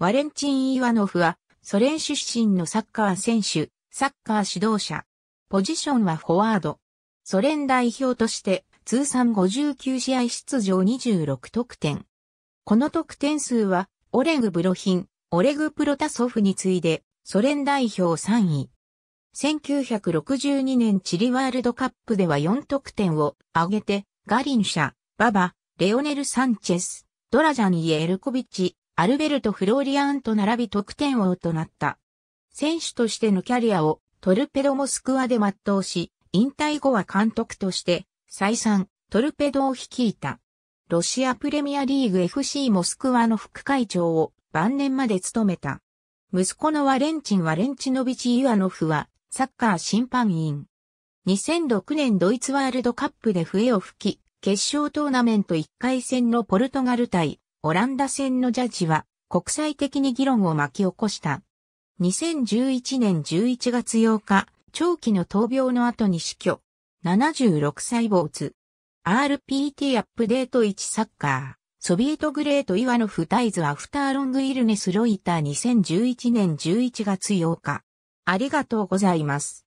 ワレンチン・イワノフは、ソ連出身のサッカー選手、サッカー指導者。ポジションはフォワード。ソ連代表として、通算59試合出場26得点。この得点数は、オレグ・ブロヒン、オレグ・プロタソフに次いで、ソ連代表3位。1962年チリワールドカップでは4得点を挙げて、ガリンシャ、ババ、レオネル・サンチェス、ドラジャニエ・エルコビッチ、アルベルト・フローリアンと並び得点王となった。選手としてのキャリアをトルペドモスクワで全うし、引退後は監督として再三トルペドを率いた。ロシアプレミアリーグ FC モスクワの副会長を晩年まで務めた。息子のワレンチン・ワレンチノビチ・ユアノフはサッカー審判員。2006年ドイツワールドカップで笛を吹き、決勝トーナメント1回戦のポルトガル対オランダ戦のジャッジは国際的に議論を巻き起こした。2011年11月8日、長期の闘病の後に死去。76歳没。RPT アップデート1サッカー。ソビエトグレートイワノフタイズアフターロングイルネスロイター2011年11月8日。ありがとうございます。